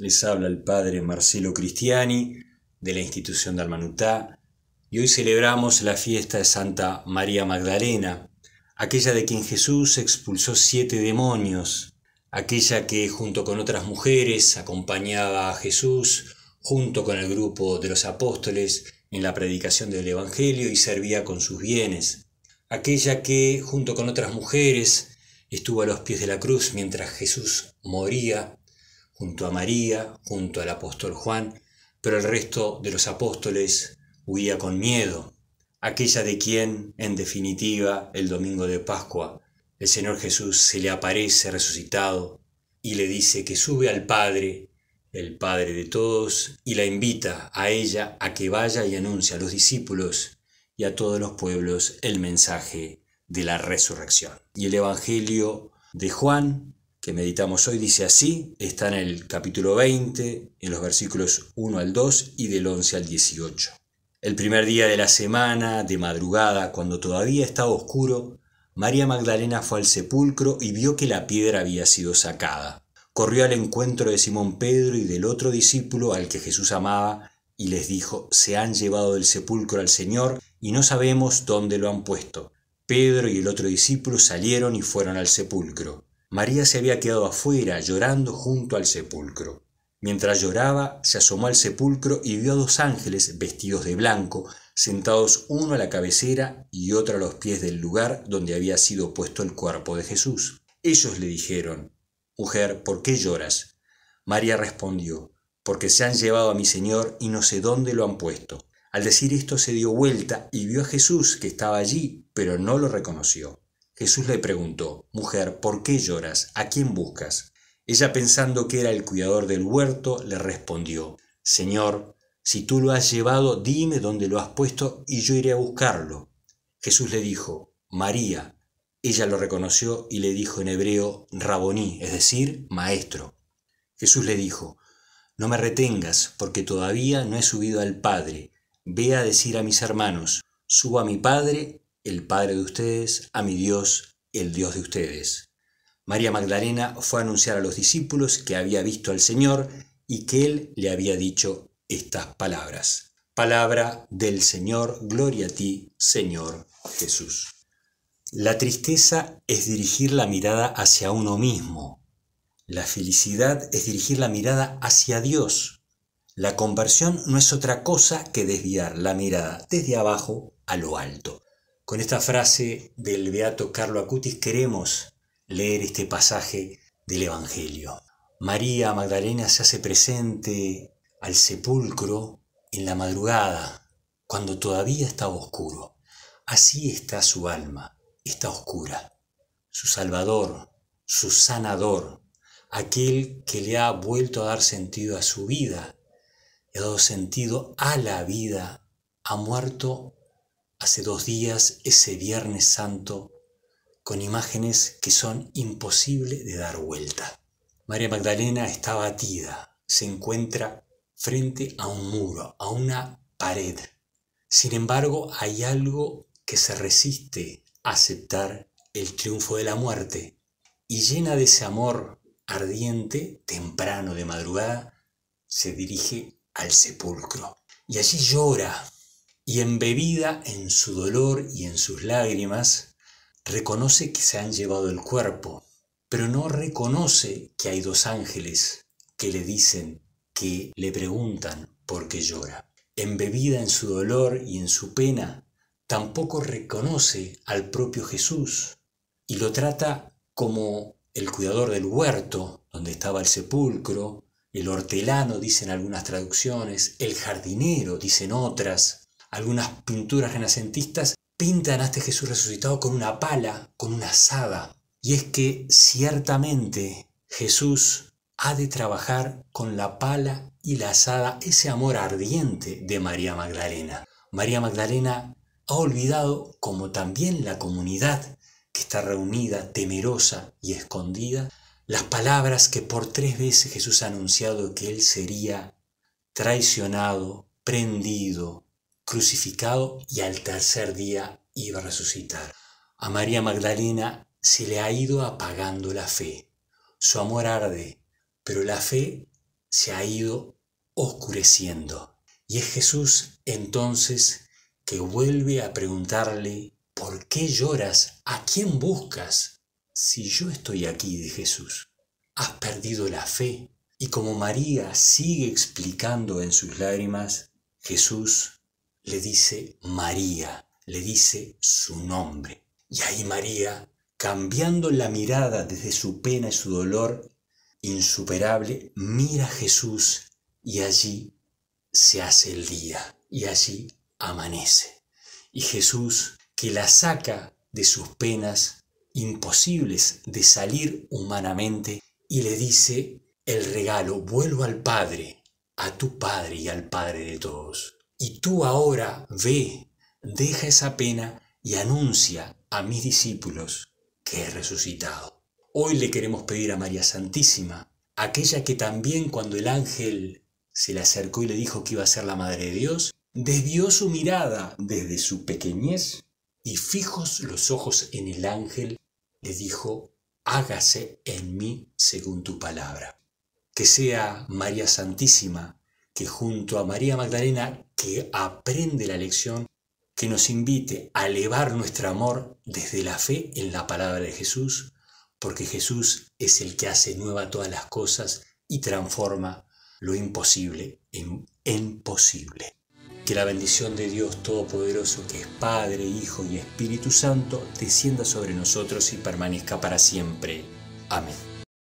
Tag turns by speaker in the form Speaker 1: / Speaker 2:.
Speaker 1: Les habla el padre Marcelo Cristiani de la institución de Almanutá y hoy celebramos la fiesta de Santa María Magdalena, aquella de quien Jesús expulsó siete demonios, aquella que junto con otras mujeres acompañaba a Jesús junto con el grupo de los apóstoles en la predicación del Evangelio y servía con sus bienes, aquella que junto con otras mujeres estuvo a los pies de la cruz mientras Jesús moría junto a María, junto al apóstol Juan, pero el resto de los apóstoles huía con miedo, aquella de quien, en definitiva, el domingo de Pascua, el Señor Jesús se le aparece resucitado y le dice que sube al Padre, el Padre de todos, y la invita a ella a que vaya y anuncie a los discípulos y a todos los pueblos el mensaje de la resurrección. Y el Evangelio de Juan que meditamos hoy dice así, está en el capítulo 20, en los versículos 1 al 2 y del 11 al 18. El primer día de la semana, de madrugada, cuando todavía estaba oscuro, María Magdalena fue al sepulcro y vio que la piedra había sido sacada. Corrió al encuentro de Simón Pedro y del otro discípulo al que Jesús amaba y les dijo, se han llevado del sepulcro al Señor y no sabemos dónde lo han puesto. Pedro y el otro discípulo salieron y fueron al sepulcro. María se había quedado afuera llorando junto al sepulcro. Mientras lloraba, se asomó al sepulcro y vio a dos ángeles vestidos de blanco, sentados uno a la cabecera y otro a los pies del lugar donde había sido puesto el cuerpo de Jesús. Ellos le dijeron, Mujer, ¿por qué lloras? María respondió, Porque se han llevado a mi Señor y no sé dónde lo han puesto. Al decir esto se dio vuelta y vio a Jesús que estaba allí, pero no lo reconoció. Jesús le preguntó, Mujer, ¿por qué lloras? ¿A quién buscas? Ella pensando que era el cuidador del huerto, le respondió, Señor, si tú lo has llevado, dime dónde lo has puesto y yo iré a buscarlo. Jesús le dijo, María. Ella lo reconoció y le dijo en hebreo, Raboní, es decir, maestro. Jesús le dijo, No me retengas, porque todavía no he subido al Padre. Ve a decir a mis hermanos, subo a mi Padre el Padre de ustedes, a mi Dios, el Dios de ustedes. María Magdalena fue a anunciar a los discípulos que había visto al Señor y que Él le había dicho estas palabras. Palabra del Señor, gloria a ti, Señor Jesús. La tristeza es dirigir la mirada hacia uno mismo. La felicidad es dirigir la mirada hacia Dios. La conversión no es otra cosa que desviar la mirada desde abajo a lo alto. Con esta frase del beato Carlo Acutis queremos leer este pasaje del Evangelio. María Magdalena se hace presente al sepulcro en la madrugada, cuando todavía está oscuro. Así está su alma, está oscura. Su Salvador, su sanador, aquel que le ha vuelto a dar sentido a su vida, le ha dado sentido a la vida, ha muerto hace dos días ese Viernes Santo con imágenes que son imposibles de dar vuelta. María Magdalena está batida, se encuentra frente a un muro, a una pared. Sin embargo, hay algo que se resiste a aceptar el triunfo de la muerte y llena de ese amor ardiente, temprano de madrugada, se dirige al sepulcro. Y allí llora y embebida en su dolor y en sus lágrimas, reconoce que se han llevado el cuerpo, pero no reconoce que hay dos ángeles que le dicen, que le preguntan por qué llora. Embebida en su dolor y en su pena, tampoco reconoce al propio Jesús y lo trata como el cuidador del huerto, donde estaba el sepulcro, el hortelano, dicen algunas traducciones, el jardinero, dicen otras, algunas pinturas renacentistas pintan a este Jesús resucitado con una pala, con una azada. Y es que ciertamente Jesús ha de trabajar con la pala y la azada ese amor ardiente de María Magdalena. María Magdalena ha olvidado, como también la comunidad que está reunida, temerosa y escondida, las palabras que por tres veces Jesús ha anunciado que él sería traicionado, prendido, crucificado y al tercer día iba a resucitar. A María Magdalena se le ha ido apagando la fe. Su amor arde, pero la fe se ha ido oscureciendo. Y es Jesús entonces que vuelve a preguntarle, ¿por qué lloras? ¿A quién buscas? Si yo estoy aquí, de Jesús, has perdido la fe. Y como María sigue explicando en sus lágrimas, Jesús le dice María, le dice su nombre. Y ahí María, cambiando la mirada desde su pena y su dolor insuperable, mira a Jesús y allí se hace el día y allí amanece. Y Jesús, que la saca de sus penas imposibles de salir humanamente, y le dice el regalo, vuelvo al Padre, a tu Padre y al Padre de todos. Y tú ahora ve, deja esa pena y anuncia a mis discípulos que he resucitado. Hoy le queremos pedir a María Santísima, aquella que también cuando el ángel se le acercó y le dijo que iba a ser la Madre de Dios, desvió su mirada desde su pequeñez y fijos los ojos en el ángel, le dijo, hágase en mí según tu palabra. Que sea María Santísima que junto a María Magdalena, que aprende la lección, que nos invite a elevar nuestro amor desde la fe en la palabra de Jesús, porque Jesús es el que hace nueva todas las cosas y transforma lo imposible en, en posible. Que la bendición de Dios Todopoderoso, que es Padre, Hijo y Espíritu Santo, descienda sobre nosotros y permanezca para siempre. Amén.